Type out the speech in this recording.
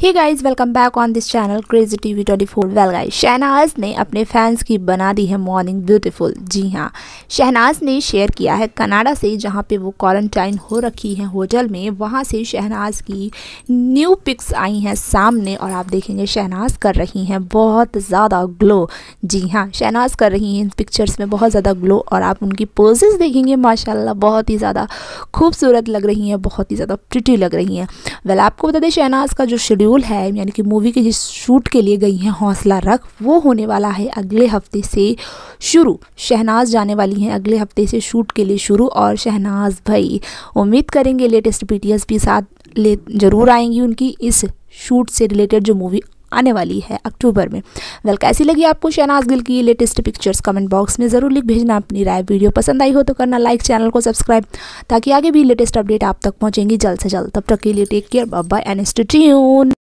he guys welcome back on this channel crazy V twenty four well guys Shehnaz ने अपने fans की बना दी है मॉर्निंग ब्यूटीफुल जी हाँ शहनाज ने शेयर किया है कनाडा से जहाँ पे वो क्वारंटाइन हो रखी है होटल में वहाँ से शहनाज की न्यू पिक्स आई हैं सामने और आप देखेंगे शहनाज कर रही हैं बहुत ज़्यादा ग्लो जी हाँ शहनाज कर रही हैं इन पिक्चर्स में बहुत ज़्यादा ग्लो और आप उनकी पोजेज देखेंगे माशाला बहुत ही ज़्यादा खूबसूरत लग रही हैं बहुत ही ज़्यादा प्रिटी लग रही हैं वेल आपको बता दें शहनाज का जो शेड्यूल शेड्यूल है यानी कि मूवी के जिस शूट के लिए गई हैं हौसला रख वो होने वाला है अगले हफ्ते से शुरू शहनाज जाने वाली हैं अगले हफ्ते से शूट के लिए शुरू और शहनाज भाई उम्मीद करेंगे लेटेस्ट पीटीएस भी साथ ले ज़रूर आएंगी उनकी इस शूट से रिलेटेड जो मूवी आने वाली है अक्टूबर में वेल कैसी लगी आपको शहनाज गिल की लेटेस्ट पिक्चर्स कमेंट बॉक्स में ज़रूर लिख भेजना अपनी राय वीडियो पसंद आई हो तो करना लाइक चैनल को सब्सक्राइब ताकि आगे भी लेटेस्ट अपडेट आप तक पहुँचेंगी जल्द से जल्द तब तक के लिए take care bye and stay